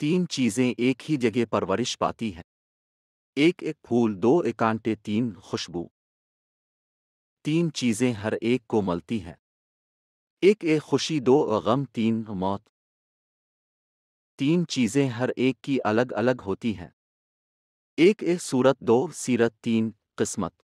तीन चीज़ें एक ही जगह परवरिश पाती हैं एक एक फूल दो एकांटे तीन खुशबू तीन चीज़ें हर एक को मलती हैं एक एक खुशी दो गम तीन मौत तीन चीज़ें हर एक की अलग अलग होती हैं एक एक सूरत दो सीरत तीन किस्मत